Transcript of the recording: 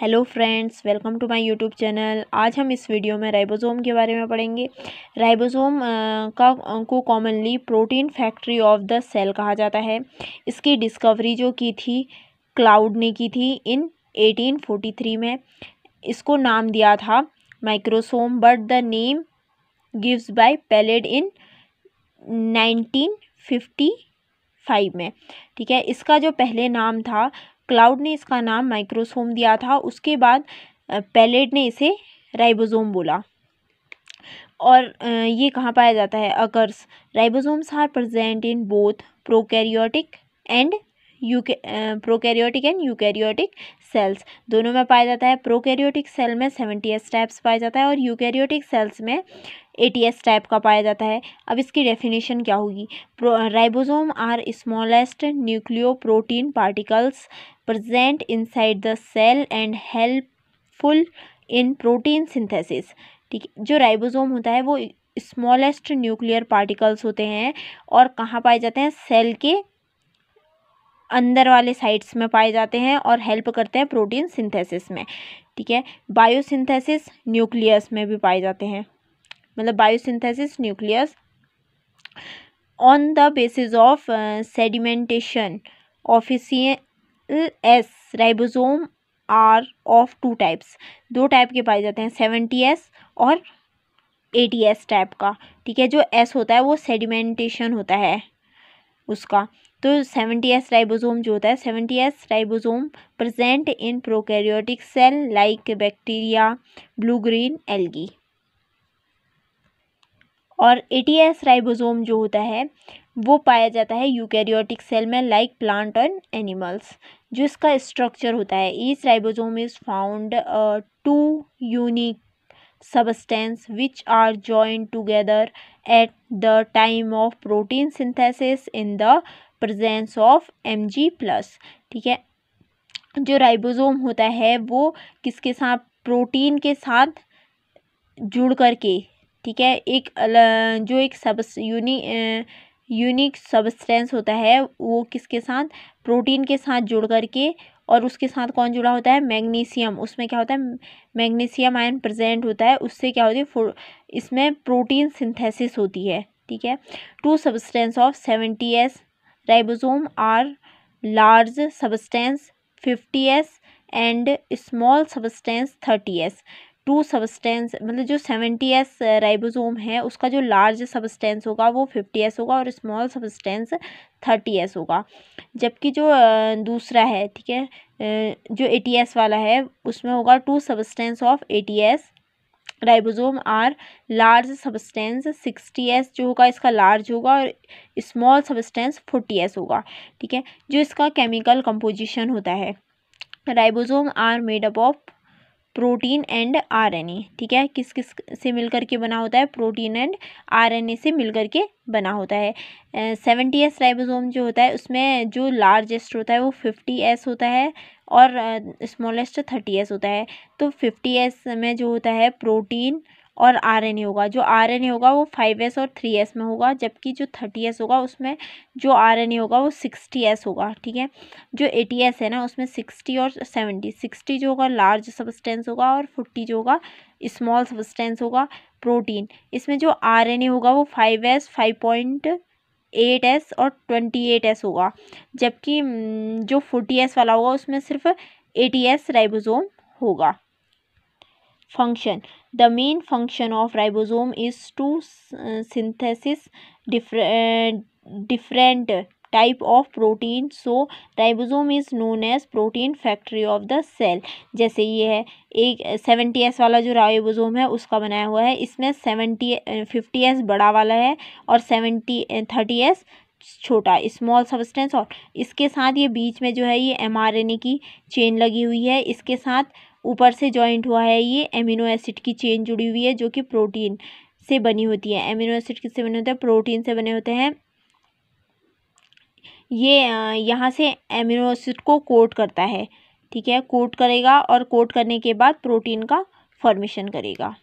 hello friends welcome to my YouTube channel आज हम इस वीडियो में राइबोसोम के बारे में पढ़ेंगे राइबोसोम का को commonly protein factory of the cell कहा जाता है इसकी डिस्कवरी जो की थी क्लाउड ने की थी इन 1843 में इसको नाम दिया था microsome but the name gives by Palade in nineteen में ठीक है इसका जो पहले नाम था क्लाउड ने इसका नाम माइक्रोसोम दिया था उसके बाद पैलेट ने इसे राइबोसोम बोला और ये कहाँ पाया जाता है occurs ribosomes are present in both prokaryotic and यू प्रोकैरियोटिक एंड यूकैरियोटिक सेल्स दोनों में पाया जाता है प्रोकैरियोटिक सेल में सेवेंटी एस टाइप्स पाया जाता है और यूकैरियोटिक सेल्स में एटी एस टाइप का पाया जाता है अब इसकी डेफिनेशन क्या होगी ribosome are smallest nucleo protein particles present inside the cell and helpful in protein synthesis ठीक जो राइबोसोम होता है वो स्मॉलेस्ट न्यूक्लियर पार्टिकल्स होते हैं और कहाँ पाए जाते हैं सेल के अंदर वाले साइड्स में पाए जाते हैं और हेल्प करते हैं प्रोटीन सिंथेसिस में ठीक है बायोसिंथेसिस न्यूक्लियस में भी पाए जाते हैं मतलब biosynthesis nucleus on the basis of sedimentation ऑफिसिय S ribosome are of two types दो टाइप के पाए जाते हैं सेवेंटी एस और एटी एस टाइप का ठीक है जो एस होता है वो सेडिमेंटेशन होता है उसका तो सेवेंटी एस राइबोसोम जो होता है seventy S ribosome present in prokaryotic cell like bacteria blue green algae और एटीएस राइबोसोम जो होता है वो पाया जाता है यूकैरियोटिक सेल में लाइक प्लांट एंड एनिमल्स जो इसका स्ट्रक्चर होता है each ribosome is found to unique which are join together at the time of protein synthesis in the presence of M G plus ठीक है जो राइबोसोम होता है वो किसके साथ प्रोटीन के साथ जुड़ करके ठीक है एक जो एक सबस यूनि यूनिक सब्सटेंस होता है वो किसके साथ प्रोटीन के साथ जुड़ करके और उसके साथ कौन जुड़ा होता है मैग्नीशियम उसमें क्या होता है मैग्नीशियम आयन प्रेजेंट होता है उससे क्या होती है इसमें प्रोटीन सिंथेसिस होती है ठीक है two substance of seventy S ribosome are large substance fifty S and small substance thirty S two substance मतलब जो सेवेंटी एस राइबोसोम है उसका जो लार्ज सबस्टेंस होगा वो फिफ्टी एस होगा और स्मॉल सबस्टेंस थर्टी एस होगा जबकि जो दूसरा है ठीक है जो ए टी एस वाला है उसमें होगा two substance of A T S ribosome are large substance sixty S जो होगा इसका लार्ज होगा और स्मॉल सबस्टेंस फोर्टी एस होगा ठीक है जो इसका केमिकल कंपोजिशन होता है ribosome are made up of protein and RNA ठीक है किस किस से मिलकर के बना होता है प्रोटीन एंड आरएनए से मिलकर के बना होता है सेवेंटी एस राइबोसोम जो होता है उसमें जो लार्जेस्ट होता है वो फिफ्टी एस होता है और स्मॉलेस्ट थर्टी एस होता है तो फिफ्टी एस में जो होता है प्रोटीन और ए होगा जो ए होगा वो फाइव एस और थ्री एस में होगा जबकि जो थर्टी एस होगा उसमें जो ए होगा वो सिक्सटी एस होगा ठीक है जो टी एस है ना उसमें सिक्सटी और सेवेंटी सिक्सटी जो होगा लार्ज सबस्टेंस होगा और फोर्टी जो होगा स्मॉल सबस्टेंस होगा प्रोटीन इसमें जो ए होगा वो five S five point eight S और ट्वेंटी एट एस होगा जबकि जो फोर्टी एस वाला होगा उसमें सिर्फ ए टी एस राइबोसोम होगा function the main function of ribosome is to synthesis different different type of protein so ribosome is known as protein factory of the cell जैसे ये है एक सेवेंटी एस वाला जो राइबोसोम है उसका बनाया हुआ है इसमें सेवेंटी फिफ्टी एस बड़ा वाला है और सेवेंटी थर्टी एस छोटा स्मॉल सबस्टेंस और इसके साथ ये बीच में जो है ये एमआरएनए की चेन लगी हुई है इसके साथ ऊपर से जॉइंट हुआ है ये एमिनो एसिड की चेन जुड़ी हुई है जो कि प्रोटीन से बनी होती है एमिनो एसिड किससे बने होते हैं प्रोटीन से बने होते हैं ये यहाँ से एमिनो एसिड को कोट करता है ठीक है कोट करेगा और कोट करने के बाद प्रोटीन का फॉर्मेशन करेगा